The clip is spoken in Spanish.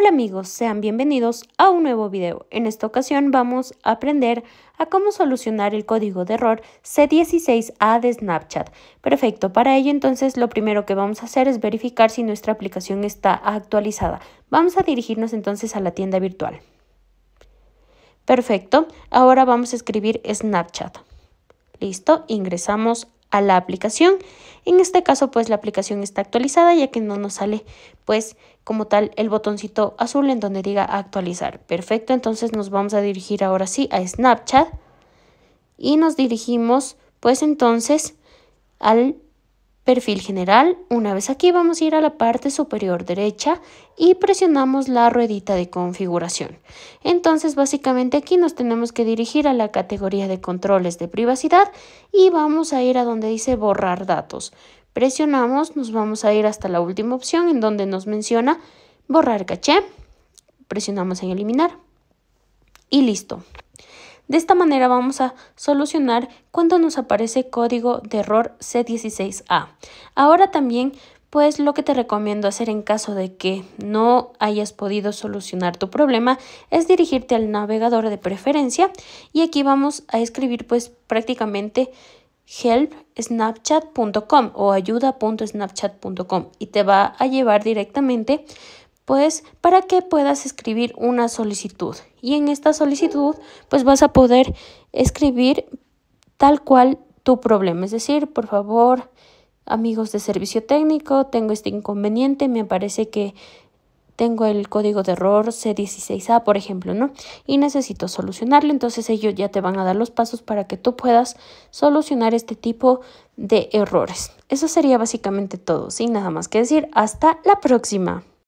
Hola amigos, sean bienvenidos a un nuevo video. En esta ocasión vamos a aprender a cómo solucionar el código de error C16A de Snapchat. Perfecto, para ello entonces lo primero que vamos a hacer es verificar si nuestra aplicación está actualizada. Vamos a dirigirnos entonces a la tienda virtual. Perfecto, ahora vamos a escribir Snapchat. Listo, ingresamos a la aplicación. En este caso, pues la aplicación está actualizada ya que no nos sale, pues como tal, el botoncito azul en donde diga actualizar. Perfecto, entonces nos vamos a dirigir ahora sí a Snapchat y nos dirigimos, pues entonces, al Perfil general, una vez aquí vamos a ir a la parte superior derecha y presionamos la ruedita de configuración. Entonces básicamente aquí nos tenemos que dirigir a la categoría de controles de privacidad y vamos a ir a donde dice borrar datos. Presionamos, nos vamos a ir hasta la última opción en donde nos menciona borrar caché. Presionamos en eliminar y listo. De esta manera vamos a solucionar cuando nos aparece código de error C16A. Ahora también pues lo que te recomiendo hacer en caso de que no hayas podido solucionar tu problema es dirigirte al navegador de preferencia y aquí vamos a escribir pues prácticamente helpsnapchat.com o ayuda.snapchat.com y te va a llevar directamente pues para que puedas escribir una solicitud y en esta solicitud, pues vas a poder escribir tal cual tu problema. Es decir, por favor, amigos de servicio técnico, tengo este inconveniente, me parece que tengo el código de error C16A, por ejemplo, ¿no? Y necesito solucionarlo, entonces ellos ya te van a dar los pasos para que tú puedas solucionar este tipo de errores. Eso sería básicamente todo, sin nada más que decir. Hasta la próxima.